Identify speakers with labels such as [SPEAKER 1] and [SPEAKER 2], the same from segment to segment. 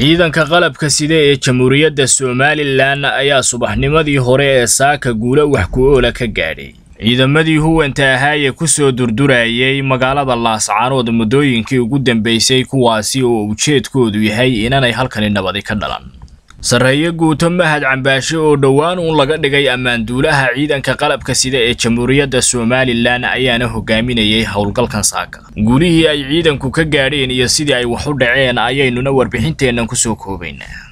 [SPEAKER 1] ciidanka qalabka sida ee jamhuuriyadda somalilan ayaa subaxnimadii hore ee saaka guula wax ku-oola ka gaadhay ciidamadii huwanta ahaaye ku soo durdurayay magaalada laascaanood muddooyinkii ugu dambaysay kuwaasi oo ujeedkoodu yahay inaanay halkani nabadi ka dhalan sarreeye guuto mahad cambaashe oo dhowaan uun laga dhigay ammaanduulaha ciidanka qalabka sida ee jamhuuriyadda somalilan ayaana hogaaminayay howlgalkan saaka guulihii ay ciidanku ka gaadheen iyo sidii ay wax u dhaceen ayaynuna warbixinteennan kusoo koobaynaa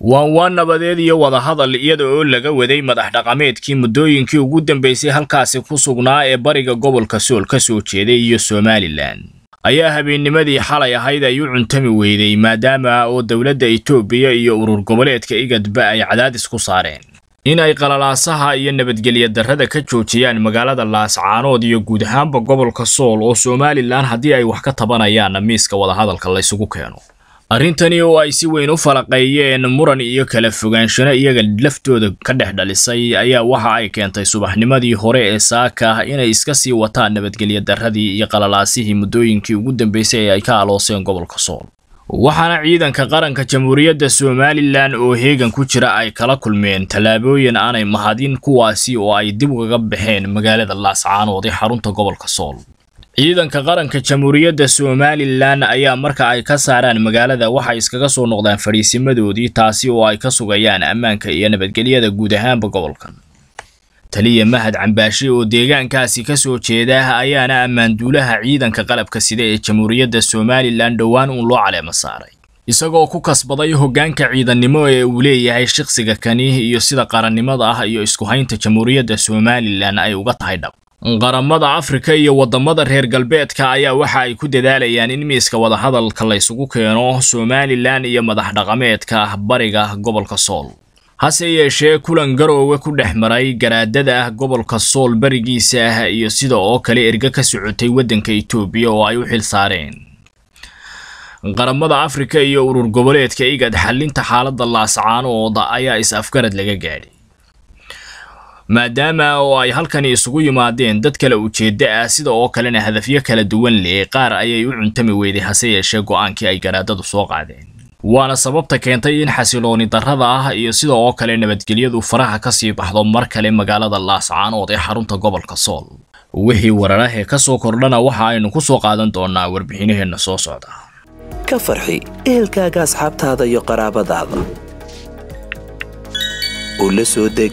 [SPEAKER 1] waan waa nabadeed iyo wadahadal iyada oo laga waday madax dhaqameedkii muddooyinkii ugu dambaysay halkaasi ku sugnaa ee bariga gobolka sool ka soo jeeday iyo somalilan ayaa habeennimadii xalay ahayd ay u cuntami weyday maadaama oo dowladda etoobiya iyo urur goboleedka igadba ay cadaadis ku saareen in ay qalalaasaha iyo nabadgelya darrada ka joojiyaan magaalada laascaanood iyo guud ahaanba gobolka sool oo somalilan haddii ay wax ka tabanayaan miiska wadahadalka laysugu keeno arrintani oo ay si weyn u falaqeeyeen muran iyo kala fogaanshana iyaga laftooda ka dhex dhalisay ayaa waxa ay keentay subaxnimadii hore ee saaka inay iska sii wataan nabadgelya darradii iyo qalalaasihii muddooyinkii ugu dambeysay ee ay ka alooseen gobolka sool waxaana ciidanka qaranka jamhuuriyadda somalilan oo heegan ku jira ay kala kulmeen tallaabooyin aanay mahadin kuwaasi oo ay dib ugaga baxeen magaalada laascaanood ee xarunta gobolka sool ciidanka qaranka jamhuuriyadda somalilan ayaa marka ay ka saaraan magaalada waxay iskaga soo noqdaan fadhiisimadoodii taasi oo ay ka sugayaan ammaanka iyo nabadgelyada guud ahaanba gobolkan taliya mahad cambaashe oo deegaankaasi ka soo jeeda ayaana duulaha ciidanka qalabka sida ee jamhuuriyadda somalilan dhowaan uun loo caleemo saaray isagoo ku kasbaday hoggaanka ciidannimo ee uu leeyahay shaqsiga kani iyo sida qarannimada ah iyo isku haynta jamhuuriyadda somalilan ay uga tahay dhaq qaramada afrika iyo wadamada reer galbeedka ayaa waxa ay ku dadaalayaan in miiska wadahadalka laysugu keeno somalilan iyo madax dhaqameedka bariga gobolka sool hase yeeshee kulan garoowe ku dhex maray garaadada gobolka sool barigiisa ah iyo sida oo kale erga ka socotay waddanka etoobiya oo ay u xil saareen qaramada afrika iyo urur goboleedka igad xalinta xaalada laascaanood ayaa is afgarad laga gaadhay maadaama oo ay halkani isugu yimaadeen dad kale ujeeddo ah sida oo kalena hadafyo kala duwan leh qaar ayay u cuntami weyday hase yeeshee go'aankii ay garaadadu soo qaadeen waana sababta keentay in xasilooni darrada ah iyo sida oo kale nabadgelyadu faraha ka sii baxdo mar kale magaalada laascaanood ee xarunta gobolka sool wixii wararahee ka soo kordhana waxa aynu ku soo qaadan doonaa warbixinaheenna soo socda ka farxi
[SPEAKER 2] ehelkaaga asxaabtaada iyo qaraabadaada
[SPEAKER 1] u la soo deg